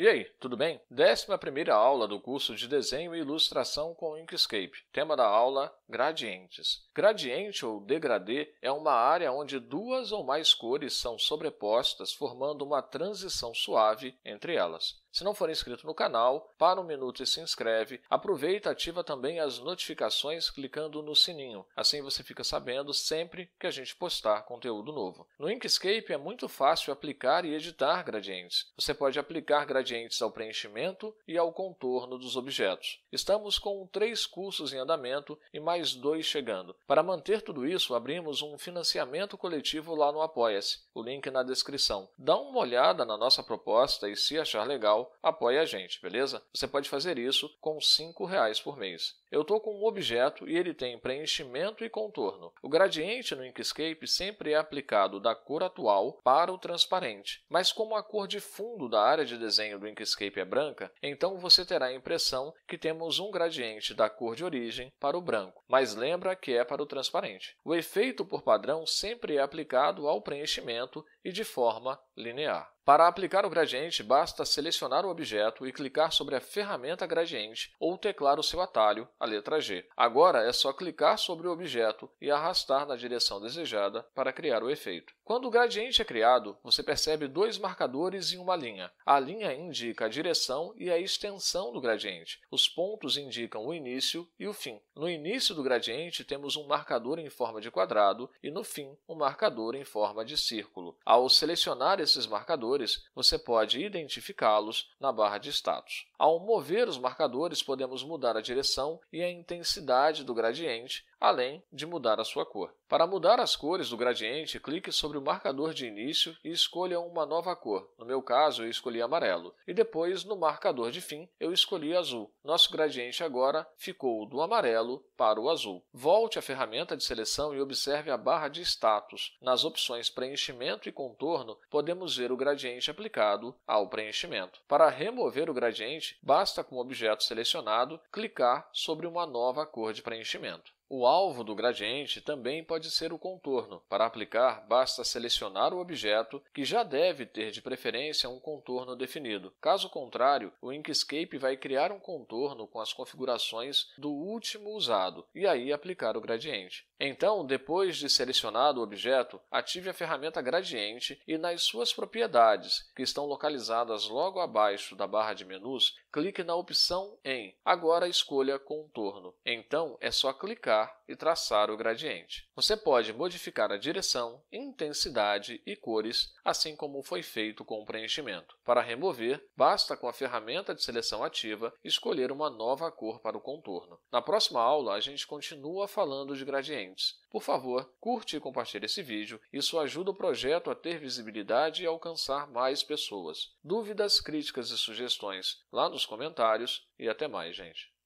E aí, tudo bem? 11 aula do curso de Desenho e Ilustração com Inkscape. Tema da aula: Gradientes. Gradiente ou degradê é uma área onde duas ou mais cores são sobrepostas, formando uma transição suave entre elas. Se não for inscrito no canal, para um minuto e se inscreve. Aproveita e ativa também as notificações clicando no sininho. Assim você fica sabendo sempre que a gente postar conteúdo novo. No Inkscape é muito fácil aplicar e editar gradientes. Você pode aplicar gradientes ao preenchimento e ao contorno dos objetos. Estamos com três cursos em andamento e mais dois chegando. Para manter tudo isso, abrimos um financiamento coletivo lá no Apoia-se. O link na descrição. Dá uma olhada na nossa proposta e, se achar legal, apoia apoie a gente, beleza? Você pode fazer isso com R$ reais por mês. Eu estou com um objeto e ele tem preenchimento e contorno. O gradiente no Inkscape sempre é aplicado da cor atual para o transparente, mas como a cor de fundo da área de desenho do Inkscape é branca, então você terá a impressão que temos um gradiente da cor de origem para o branco, mas lembra que é para o transparente. O efeito por padrão sempre é aplicado ao preenchimento e de forma linear. Para aplicar o gradiente, basta selecionar o objeto e clicar sobre a ferramenta gradiente ou teclar o seu atalho, a letra G. Agora é só clicar sobre o objeto e arrastar na direção desejada para criar o efeito. Quando o gradiente é criado, você percebe dois marcadores em uma linha. A linha indica a direção e a extensão do gradiente. Os pontos indicam o início e o fim. No início do gradiente, temos um marcador em forma de quadrado e, no fim, um marcador em forma de círculo. Ao selecionar esses marcadores, marcadores, você pode identificá-los na barra de status. Ao mover os marcadores, podemos mudar a direção e a intensidade do gradiente, além de mudar a sua cor. Para mudar as cores do gradiente, clique sobre o marcador de início e escolha uma nova cor. No meu caso, eu escolhi amarelo. E depois, no marcador de fim, eu escolhi azul. Nosso gradiente agora ficou do amarelo para o azul. Volte à ferramenta de seleção e observe a barra de status. Nas opções preenchimento e contorno, podemos ver o gradiente gradiente aplicado ao preenchimento. Para remover o gradiente, basta com o objeto selecionado clicar sobre uma nova cor de preenchimento. O alvo do gradiente também pode ser o contorno. Para aplicar, basta selecionar o objeto, que já deve ter de preferência um contorno definido. Caso contrário, o Inkscape vai criar um contorno com as configurações do último usado e aí aplicar o gradiente. Então, depois de selecionado o objeto, ative a ferramenta Gradiente e nas suas propriedades, que estão localizadas logo abaixo da barra de menus, clique na opção em. Agora escolha contorno. Então é só clicar e traçar o gradiente. Você pode modificar a direção, intensidade e cores, assim como foi feito com o preenchimento. Para remover, basta com a ferramenta de seleção ativa escolher uma nova cor para o contorno. Na próxima aula, a gente continua falando de gradientes. Por favor, curte e compartilhe esse vídeo. Isso ajuda o projeto a ter visibilidade e alcançar mais pessoas. Dúvidas, críticas e sugestões lá nos comentários. E até mais, gente.